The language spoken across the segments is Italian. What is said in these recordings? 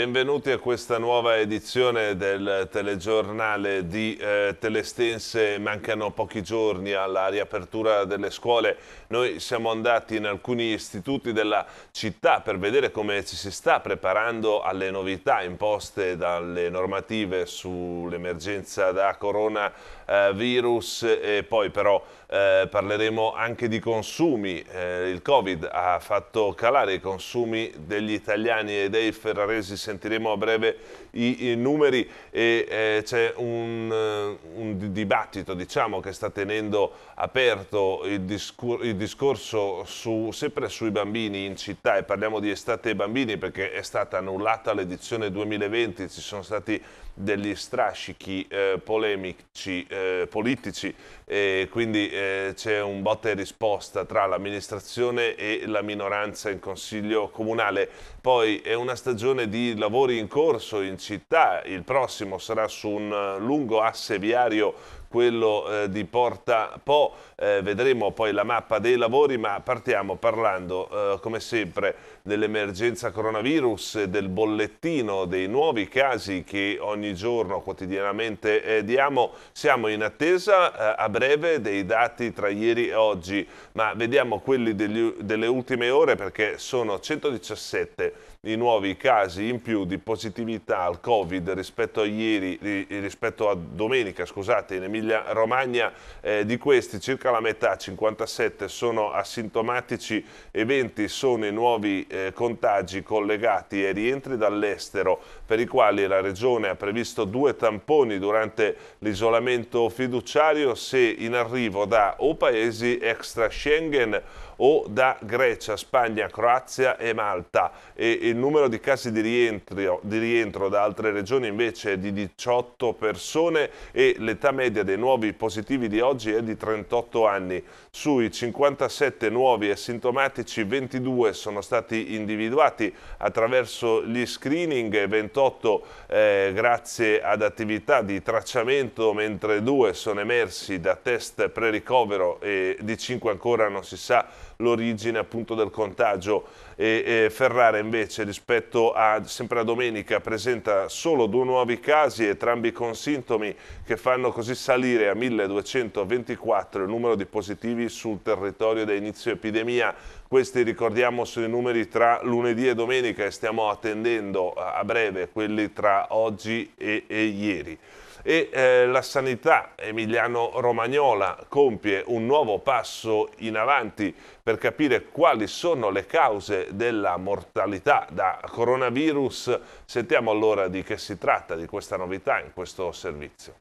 Benvenuti a questa nuova edizione del telegiornale di eh, Telestense. Mancano pochi giorni alla riapertura delle scuole. Noi siamo andati in alcuni istituti della città per vedere come ci si sta preparando alle novità imposte dalle normative sull'emergenza da coronavirus e poi però eh, parleremo anche di consumi, eh, il Covid ha fatto calare i consumi degli italiani e dei ferraresi, sentiremo a breve i, i numeri e eh, c'è un, eh, un, dibattito diciamo, che sta tenendo aperto il, discor il discorso su, sempre sui bambini in città e parliamo di estate e bambini perché è stata annullata l'edizione 2020, ci sono stati degli strascichi eh, polemici eh, politici e quindi eh, c'è un botta e risposta tra l'amministrazione e la minoranza in consiglio comunale. Poi è una stagione di lavori in corso in città, il prossimo sarà su un eh, lungo asse viario quello eh, di Porta Po eh, vedremo poi la mappa dei lavori, ma partiamo parlando eh, come sempre dell'emergenza coronavirus del bollettino dei nuovi casi che ogni giorno quotidianamente eh, diamo. Siamo in attesa eh, a breve dei dati tra ieri e oggi, ma vediamo quelli degli, delle ultime ore perché sono 117 i nuovi casi in più di positività al Covid rispetto a ieri, rispetto a domenica, scusate, in Emilia Romagna, eh, di questi circa circa la metà, 57, sono asintomatici e 20 sono i nuovi eh, contagi collegati ai rientri dall'estero, per i quali la Regione ha previsto due tamponi durante l'isolamento fiduciario se in arrivo da o paesi extra Schengen o da Grecia, Spagna, Croazia e Malta e il numero di casi di rientro, di rientro da altre regioni invece è di 18 persone e l'età media dei nuovi positivi di oggi è di 38 18 anni. Sui 57 nuovi asintomatici, 22 sono stati individuati attraverso gli screening, 28 eh, grazie ad attività di tracciamento, mentre 2 sono emersi da test pre-ricovero e di 5 ancora non si sa l'origine appunto del contagio. E, e Ferrara invece rispetto a sempre a domenica presenta solo due nuovi casi, entrambi con sintomi che fanno così salire a 1224 il numero di positivi sul territorio da inizio epidemia. Questi ricordiamo sono i numeri tra lunedì e domenica e stiamo attendendo a breve quelli tra oggi e, e ieri e eh, la sanità emiliano-romagnola compie un nuovo passo in avanti per capire quali sono le cause della mortalità da coronavirus. Sentiamo allora di che si tratta di questa novità in questo servizio.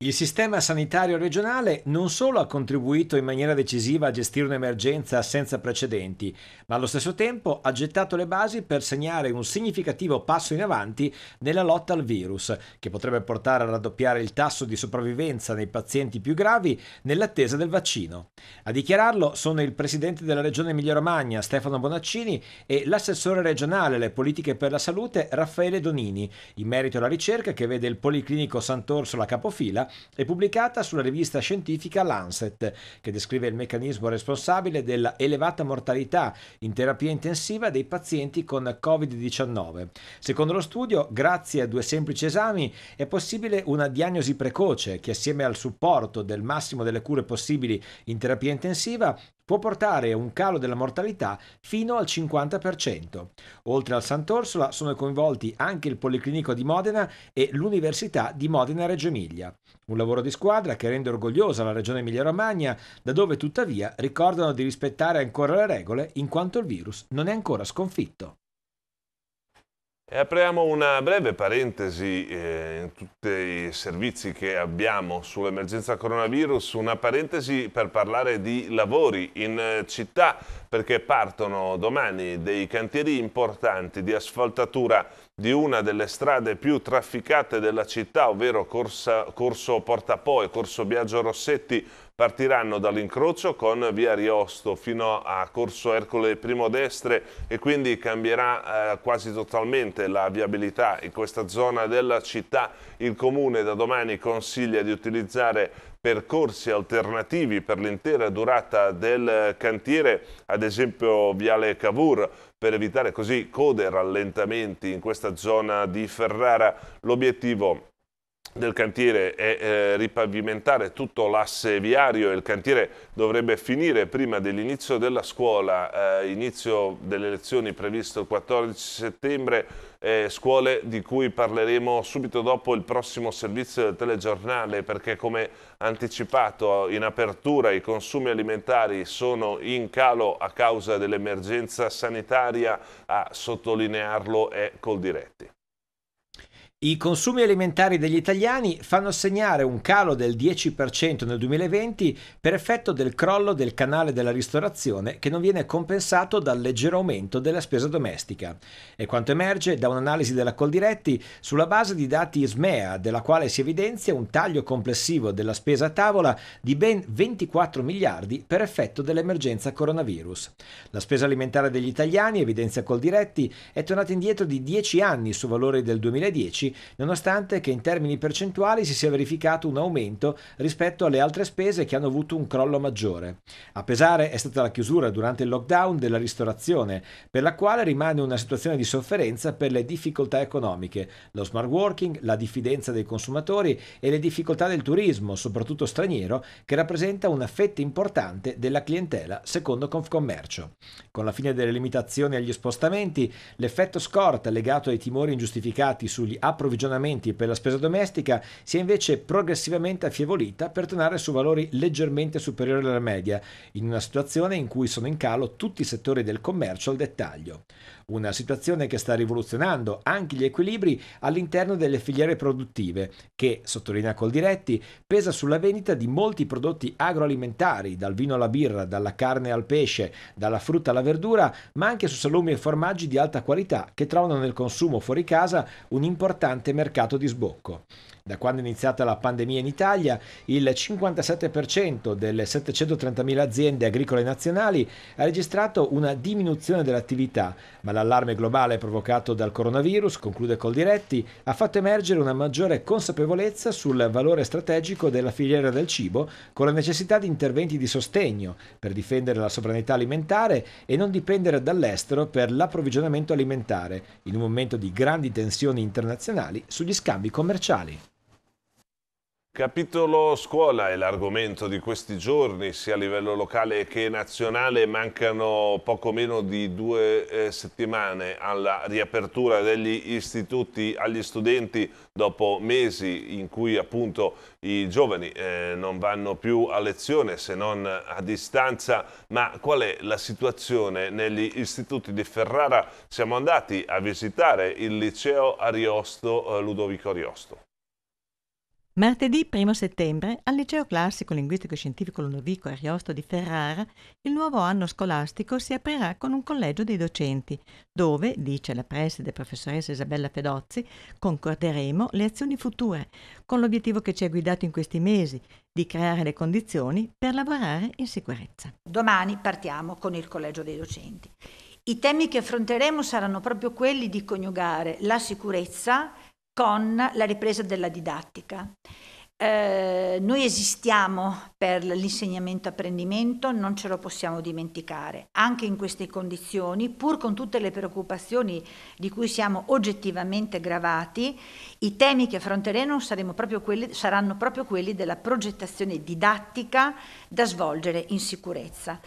Il sistema sanitario regionale non solo ha contribuito in maniera decisiva a gestire un'emergenza senza precedenti, ma allo stesso tempo ha gettato le basi per segnare un significativo passo in avanti nella lotta al virus, che potrebbe portare a raddoppiare il tasso di sopravvivenza nei pazienti più gravi nell'attesa del vaccino. A dichiararlo sono il presidente della regione Emilia-Romagna Stefano Bonaccini e l'assessore regionale alle politiche per la salute Raffaele Donini, in merito alla ricerca che vede il Policlinico Sant'Orso la Capofila è pubblicata sulla rivista scientifica Lancet, che descrive il meccanismo responsabile della elevata mortalità in terapia intensiva dei pazienti con Covid-19. Secondo lo studio, grazie a due semplici esami è possibile una diagnosi precoce che assieme al supporto del massimo delle cure possibili in terapia intensiva può portare a un calo della mortalità fino al 50%. Oltre al Sant'Orsola sono coinvolti anche il Policlinico di Modena e l'Università di Modena-Reggio Emilia. Un lavoro di squadra che rende orgogliosa la regione Emilia-Romagna, da dove tuttavia ricordano di rispettare ancora le regole in quanto il virus non è ancora sconfitto. E apriamo una breve parentesi eh, in tutti i servizi che abbiamo sull'emergenza coronavirus, una parentesi per parlare di lavori in eh, città perché partono domani dei cantieri importanti di asfaltatura di una delle strade più trafficate della città, ovvero Corsa, Corso Portapoi, Corso Biagio Rossetti, partiranno dall'incrocio con via Riosto fino a Corso Ercole I Destre e quindi cambierà eh, quasi totalmente la viabilità in questa zona della città. Il comune da domani consiglia di utilizzare percorsi alternativi per l'intera durata del cantiere, ad esempio Viale Cavour, per evitare così code e rallentamenti in questa zona di Ferrara. L'obiettivo del cantiere è eh, ripavimentare tutto l'asse viario e il cantiere dovrebbe finire prima dell'inizio della scuola, eh, inizio delle lezioni previsto il 14 settembre, eh, scuole di cui parleremo subito dopo il prossimo servizio del telegiornale perché come anticipato in apertura i consumi alimentari sono in calo a causa dell'emergenza sanitaria, a sottolinearlo è Coldiretti. I consumi alimentari degli italiani fanno segnare un calo del 10% nel 2020 per effetto del crollo del canale della ristorazione che non viene compensato dal leggero aumento della spesa domestica. E quanto emerge da un'analisi della Coldiretti sulla base di dati SMEA, della quale si evidenzia un taglio complessivo della spesa a tavola di ben 24 miliardi per effetto dell'emergenza coronavirus. La spesa alimentare degli italiani, evidenzia Coldiretti, è tornata indietro di 10 anni su valori del 2010 nonostante che in termini percentuali si sia verificato un aumento rispetto alle altre spese che hanno avuto un crollo maggiore. A pesare è stata la chiusura durante il lockdown della ristorazione, per la quale rimane una situazione di sofferenza per le difficoltà economiche, lo smart working, la diffidenza dei consumatori e le difficoltà del turismo, soprattutto straniero, che rappresenta una fetta importante della clientela secondo Confcommercio. Con la fine delle limitazioni agli spostamenti, l'effetto scorta legato ai timori ingiustificati sugli app approvvigionamenti per la spesa domestica si è invece progressivamente affievolita per tornare su valori leggermente superiori alla media, in una situazione in cui sono in calo tutti i settori del commercio al dettaglio una situazione che sta rivoluzionando anche gli equilibri all'interno delle filiere produttive, che, sottolinea Coldiretti, pesa sulla vendita di molti prodotti agroalimentari, dal vino alla birra, dalla carne al pesce, dalla frutta alla verdura, ma anche su salumi e formaggi di alta qualità che trovano nel consumo fuori casa un importante mercato di sbocco. Da quando è iniziata la pandemia in Italia, il 57% delle 730.000 aziende agricole nazionali ha registrato una diminuzione dell'attività, ma l'allarme globale provocato dal coronavirus, conclude Coldiretti, ha fatto emergere una maggiore consapevolezza sul valore strategico della filiera del cibo, con la necessità di interventi di sostegno per difendere la sovranità alimentare e non dipendere dall'estero per l'approvvigionamento alimentare, in un momento di grandi tensioni internazionali sugli scambi commerciali. Capitolo scuola è l'argomento di questi giorni, sia a livello locale che nazionale. Mancano poco meno di due eh, settimane alla riapertura degli istituti agli studenti dopo mesi in cui appunto i giovani eh, non vanno più a lezione se non a distanza. Ma qual è la situazione negli istituti di Ferrara? Siamo andati a visitare il liceo Ariosto, eh, Ludovico Ariosto. Martedì 1 settembre, al Liceo Classico Linguistico Scientifico Ludovico Ariosto di Ferrara, il nuovo anno scolastico si aprirà con un collegio dei docenti, dove, dice la preside professoressa Isabella Fedozzi, concorderemo le azioni future, con l'obiettivo che ci ha guidato in questi mesi, di creare le condizioni per lavorare in sicurezza. Domani partiamo con il collegio dei docenti. I temi che affronteremo saranno proprio quelli di coniugare la sicurezza con la ripresa della didattica. Eh, noi esistiamo per l'insegnamento-apprendimento, non ce lo possiamo dimenticare. Anche in queste condizioni, pur con tutte le preoccupazioni di cui siamo oggettivamente gravati, i temi che affronteremo proprio quelli, saranno proprio quelli della progettazione didattica da svolgere in sicurezza.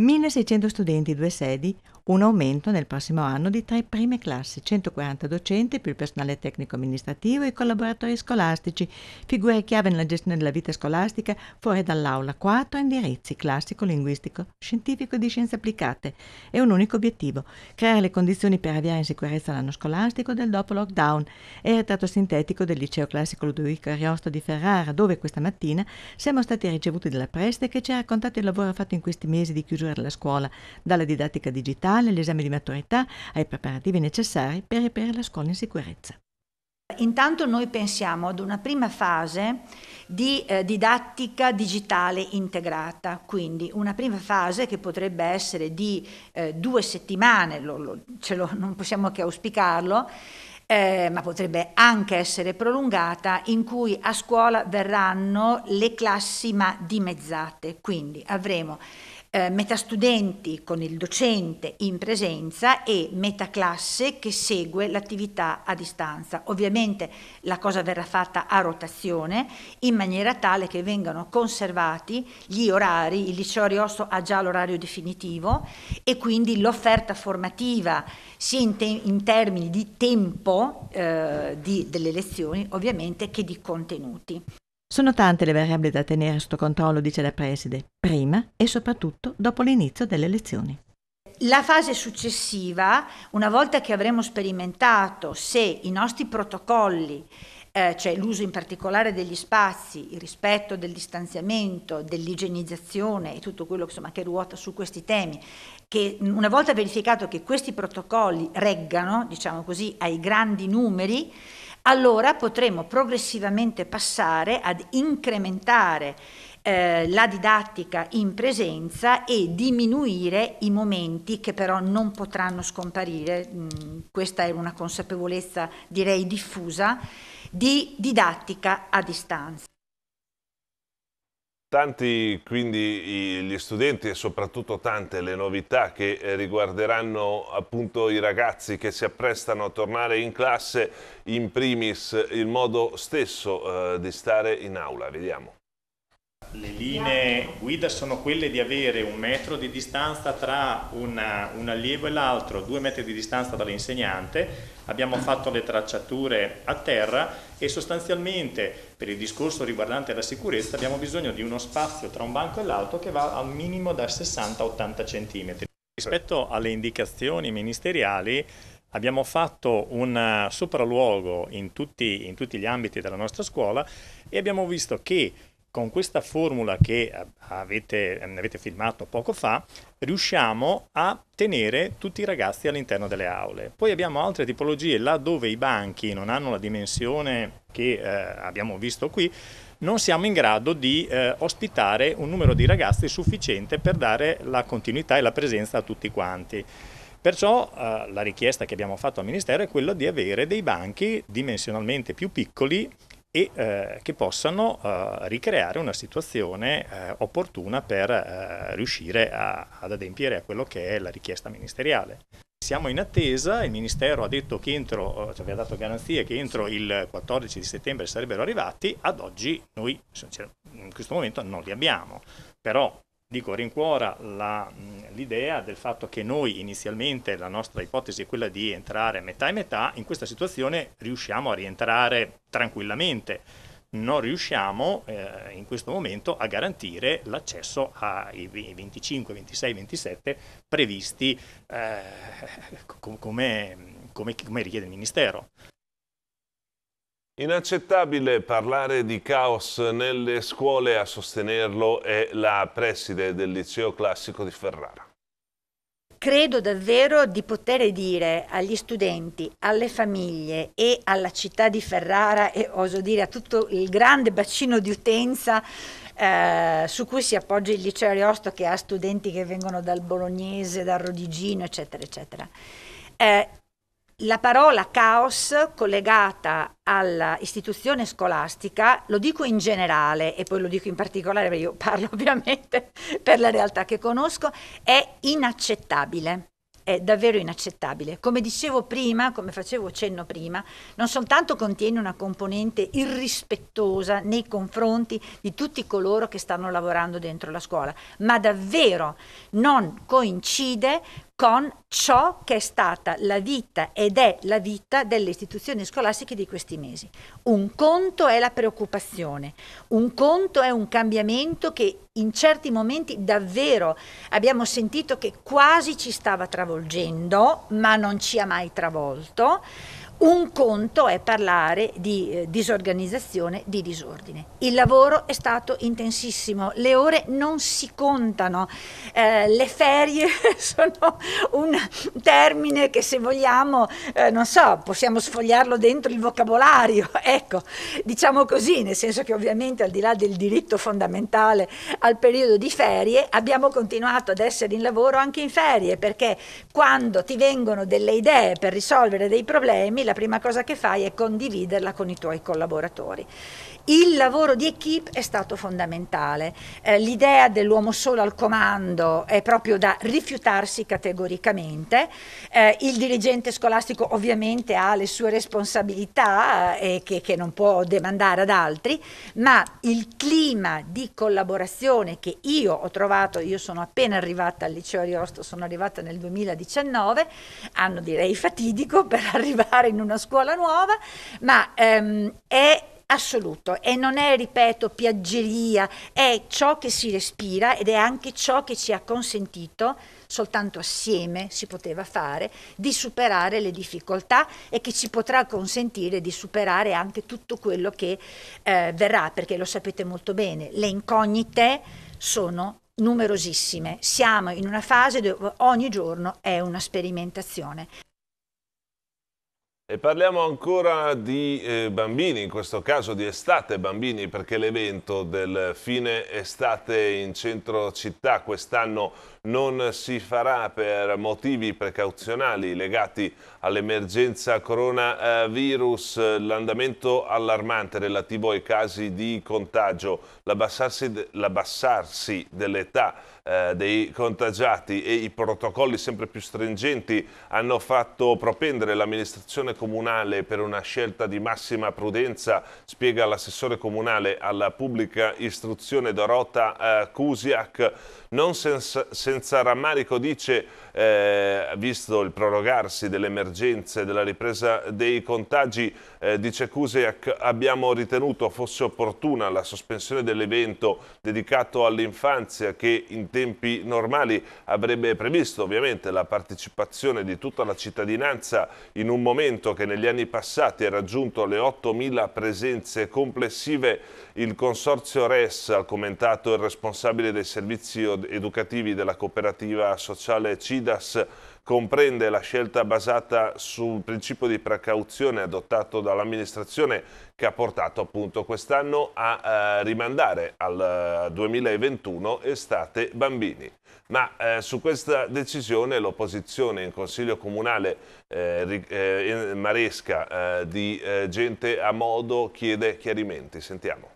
1600 studenti, due sedi, un aumento nel prossimo anno di tre prime classi, 140 docenti più il personale tecnico-amministrativo e i collaboratori scolastici, figure chiave nella gestione della vita scolastica fuori dall'aula, quattro indirizzi classico, linguistico, scientifico e di scienze applicate e un unico obiettivo, creare le condizioni per avviare in sicurezza l'anno scolastico del dopo lockdown e il retrato sintetico del liceo classico Ludovico Ariosto di Ferrara, dove questa mattina siamo stati ricevuti dalla Preste che ci ha raccontato il lavoro fatto in questi mesi di chiusura della scuola, dalla didattica digitale orale, all'esame di maturità, ai preparativi necessari per riaprire la scuola in sicurezza. Intanto noi pensiamo ad una prima fase di eh, didattica digitale integrata, quindi una prima fase che potrebbe essere di eh, due settimane, lo, lo, lo, non possiamo che auspicarlo, eh, ma potrebbe anche essere prolungata, in cui a scuola verranno le classi ma dimezzate, quindi avremo eh, studenti con il docente in presenza e metà classe che segue l'attività a distanza. Ovviamente la cosa verrà fatta a rotazione in maniera tale che vengano conservati gli orari, il liceo Ariosto ha già l'orario definitivo e quindi l'offerta formativa sia in, te- in termini di tempo eh, di, delle lezioni ovviamente che di contenuti. Sono tante le variabili da tenere sotto controllo, dice la preside, prima e soprattutto dopo l'inizio delle lezioni. La fase successiva, una volta che avremo sperimentato se i nostri protocolli, eh, cioè l'uso in particolare degli spazi, il rispetto del distanziamento, dell'igienizzazione e tutto quello insomma, che ruota su questi temi, che una volta verificato che questi protocolli reggano, diciamo così, ai grandi numeri, allora potremo progressivamente passare ad incrementare eh, la didattica in presenza e diminuire i momenti che però non potranno scomparire, mm, questa è una consapevolezza direi diffusa, di didattica a distanza. Tanti quindi gli studenti e soprattutto tante le novità che eh, riguarderanno appunto i ragazzi che si apprestano a tornare in classe, in primis il modo stesso eh, di stare in aula. Vediamo. Le linee guida sono quelle di avere un metro di distanza tra una, un allievo e l'altro, due metri di distanza dall'insegnante, abbiamo fatto le tracciature a terra e sostanzialmente per il discorso riguardante la sicurezza abbiamo bisogno di uno spazio tra un banco e l'altro che va al minimo da 60 80 cm. Rispetto alle indicazioni ministeriali abbiamo fatto un sopralluogo in tutti, in tutti gli ambiti della nostra scuola e abbiamo visto che con questa formula che eh, avete, eh, avete, filmato poco fa, riusciamo a tenere tutti i ragazzi all'interno delle aule. Poi abbiamo altre tipologie, là dove i banchi non hanno la dimensione che eh, abbiamo visto qui, non siamo in grado di eh, ospitare un numero di ragazzi sufficiente per dare la continuità e la presenza a tutti quanti. Perciò eh, la richiesta che abbiamo fatto al Ministero è quella di avere dei banchi dimensionalmente più piccoli e eh, che possano eh, ricreare una situazione eh, opportuna per eh, riuscire a, ad adempiere a quello che è la richiesta ministeriale. Siamo in attesa, il Ministero ha detto che entro, eh, cioè, aveva dato garanzie che entro il 14 settembre sarebbero arrivati, ad oggi noi cioè, in questo momento non li abbiamo, però Dico, rincuora l'idea del fatto che noi inizialmente la nostra ipotesi è quella di entrare metà e metà, in questa situazione riusciamo a rientrare tranquillamente, non riusciamo eh, in questo momento a garantire l'accesso ai 25, 26, 27 previsti eh, come, come, come richiede il Ministero. Inaccettabile parlare di caos nelle scuole, a sostenerlo è la preside del liceo classico di Ferrara. Credo davvero di poter dire agli studenti, alle famiglie e alla città di Ferrara e oso dire a tutto il grande bacino di utenza eh, su cui si appoggia il liceo Ariosto che ha studenti che vengono dal bolognese, dal rodigino, eccetera, eccetera. Eh, la parola caos collegata all'istituzione scolastica, lo dico in generale e poi lo dico in particolare perché io parlo ovviamente per la realtà che conosco, è inaccettabile è davvero inaccettabile. Come dicevo prima, come facevo cenno prima, non soltanto contiene una componente irrispettosa nei confronti di tutti coloro che stanno lavorando dentro la scuola, ma davvero non coincide con ciò che è stata la vita ed è la vita delle istituzioni scolastiche di questi mesi. Un conto è la preoccupazione, un conto è un cambiamento che in certi momenti davvero abbiamo sentito che quasi ci stava travolgendo, ma non ci ha mai travolto. Un conto è parlare di eh, disorganizzazione, di disordine. Il lavoro è stato intensissimo, le ore non si contano, eh, le ferie sono un termine che se vogliamo, eh, non so, possiamo sfogliarlo dentro il vocabolario, ecco, diciamo così, nel senso che ovviamente al di là del diritto fondamentale al periodo di ferie, abbiamo continuato ad essere in lavoro anche in ferie, perché quando ti vengono delle idee per risolvere dei problemi, la prima cosa che fai è condividerla con i tuoi collaboratori il lavoro di equip è stato fondamentale. Eh, l'idea dell'uomo solo al comando è proprio da rifiutarsi categoricamente. Eh, il dirigente scolastico ovviamente ha le sue responsabilità eh, e che, che non può demandare ad altri, ma il clima di collaborazione che io ho trovato, io sono appena arrivata al liceo Ariosto, sono arrivata nel 2019, anno direi fatidico per arrivare in una scuola nuova, ma ehm, è assoluto e non è, ripeto, piaggeria, è ciò che si respira ed è anche ciò che ci ha consentito, soltanto assieme si poteva fare, di superare le difficoltà e che ci potrà consentire di superare anche tutto quello che eh, verrà, perché lo sapete molto bene, le incognite sono numerosissime. Siamo in una fase dove ogni giorno è una sperimentazione. E parliamo ancora di eh, bambini, in questo caso di estate bambini, perché l'evento del fine estate in centro città quest'anno non si farà per motivi precauzionali legati all'emergenza coronavirus, l'andamento allarmante relativo ai casi di contagio, l'abbassarsi dell'età eh, dei contagiati e i protocolli sempre più stringenti hanno fatto propendere l'amministrazione comunale per una scelta di massima prudenza, spiega l'assessore comunale alla pubblica istruzione Dorota eh, Kusiak, Non senza, senza rammarico dice eh, visto il prorogarsi delle emergenze, della ripresa dei contagi, eh, dice Cusiac, abbiamo ritenuto fosse opportuna la sospensione dell'evento dedicato all'infanzia che in tempi normali avrebbe previsto ovviamente la partecipazione di tutta la cittadinanza in un momento che negli anni passati ha raggiunto le 8.000 presenze complessive. Il Consorzio RES, ha commentato il responsabile dei servizi educativi della cooperativa sociale CID, Midas comprende la scelta basata sul principio di precauzione adottato dall'amministrazione che ha portato appunto quest'anno a eh, rimandare al 2021 eh, estate bambini. Ma eh, su questa decisione l'opposizione in Consiglio Comunale eh, eh Maresca eh, di Gente a Modo chiede chiarimenti. Sentiamo.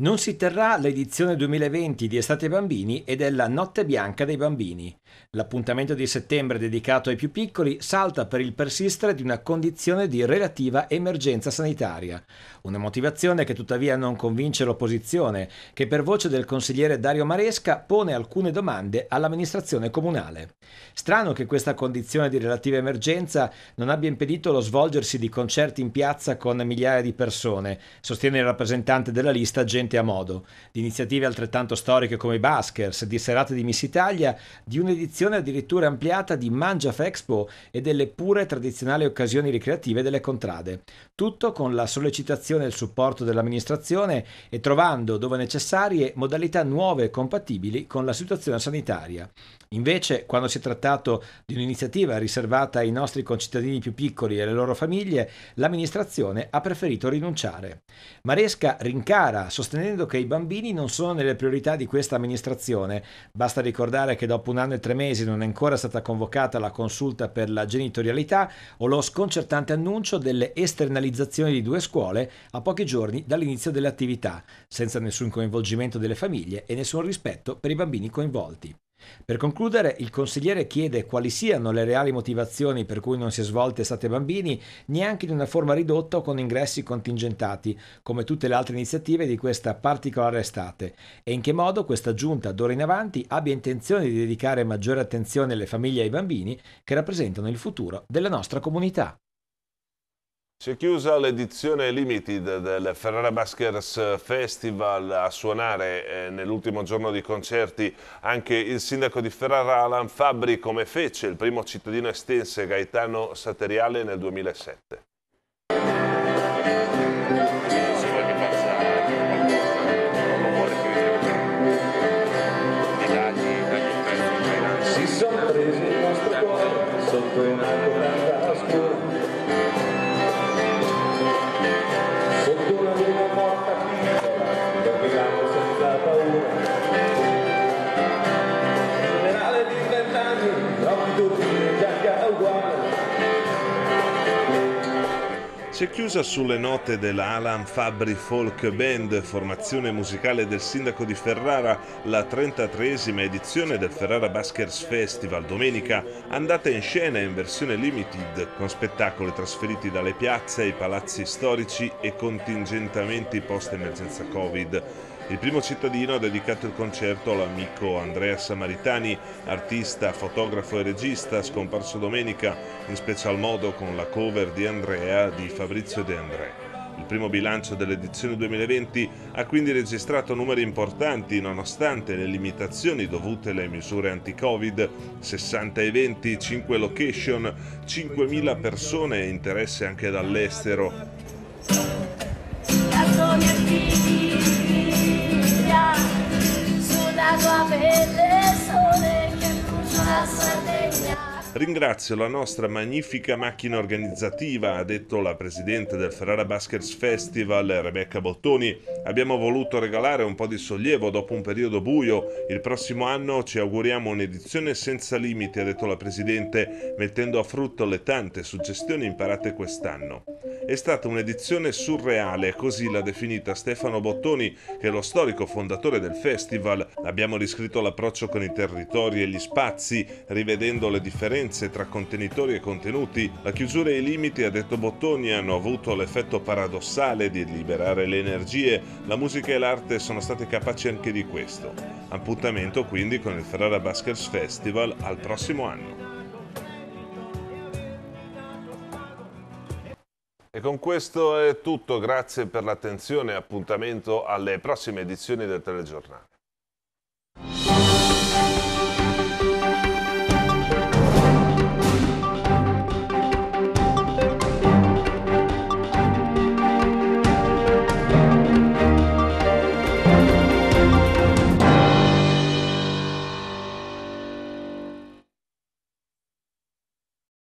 Non si terrà l'edizione 2020 di Estate Bambini e della Notte Bianca dei Bambini. L'appuntamento di settembre dedicato ai più piccoli salta per il persistere di una condizione di relativa emergenza sanitaria. Una motivazione che tuttavia non convince l'opposizione, che per voce del consigliere Dario Maresca pone alcune domande all'amministrazione comunale. Strano che questa condizione di relativa emergenza non abbia impedito lo svolgersi di concerti in piazza con migliaia di persone, sostiene il rappresentante della lista Gente gente ha modo, di iniziative altrettanto storiche come i Baskers, di serate di Miss Italia, di un'edizione addirittura ampliata di Mangiaf Expo e delle pure tradizionali occasioni ricreative delle contrade. Tutto con la sollecitazione e il supporto dell'amministrazione e trovando, dove necessarie, modalità nuove e compatibili con la situazione sanitaria. Invece, quando si è trattato di un'iniziativa riservata ai nostri concittadini più piccoli e alle loro famiglie, l'amministrazione ha preferito rinunciare. Maresca rincara sostenendo sostenendo che i bambini non sono nelle priorità di questa amministrazione. Basta ricordare che dopo un anno e tre mesi non è ancora stata convocata la consulta per la genitorialità o lo sconcertante annuncio delle esternalizzazioni di due scuole a pochi giorni dall'inizio delle attività, senza nessun coinvolgimento delle famiglie e nessun rispetto per i bambini coinvolti. Per concludere, il consigliere chiede quali siano le reali motivazioni per cui non si è svolta estate bambini, neanche in una forma ridotta o con ingressi contingentati, come tutte le altre iniziative di questa particolare estate, e in che modo questa giunta d'ora in avanti abbia intenzione di dedicare maggiore attenzione alle famiglie e ai bambini che rappresentano il futuro della nostra comunità. Si è chiusa l'edizione limited del Ferrara Baskers Festival a suonare eh, nell'ultimo giorno di concerti anche il sindaco di Ferrara Alan Fabri come fece il primo cittadino estense Gaetano Sateriale nel 2007. Si è chiusa sulle note della Alan Fabri Folk Band, formazione musicale del sindaco di Ferrara, la 33esima edizione del Ferrara Baskers Festival domenica, andata in scena in versione limited, con spettacoli trasferiti dalle piazze ai palazzi storici e contingentamenti post-emergenza Covid. Il primo cittadino ha dedicato il concerto all'amico Andrea Samaritani, artista, fotografo e regista, scomparso domenica, in special modo con la cover di Andrea di Fabrizio De André. Il primo bilancio dell'edizione 2020 ha quindi registrato numeri importanti nonostante le limitazioni dovute alle misure anti-Covid, 60 eventi, 5 location, 5.000 persone e interesse anche dall'estero. Ringrazio la nostra magnifica macchina organizzativa, ha detto la presidente del Ferrara Baskers Festival, Rebecca Bottoni. Abbiamo voluto regalare un po' di sollievo dopo un periodo buio. Il prossimo anno ci auguriamo un'edizione senza limiti, ha detto la presidente, mettendo a frutto le tante suggestioni imparate quest'anno. È stata un'edizione surreale, così l'ha definita Stefano Bottoni, che è lo storico fondatore del festival. Abbiamo riscritto l'approccio con i territori e gli spazi, rivedendo le differenze differenze tra contenitori e contenuti, la chiusura e i limiti, ha detto Bottoni, hanno avuto l'effetto paradossale di liberare le energie, la musica e l'arte sono state capaci anche di questo. Appuntamento quindi con il Ferrara Baskers Festival al prossimo anno. E con questo è tutto, grazie per l'attenzione e appuntamento alle prossime edizioni del telegiornale.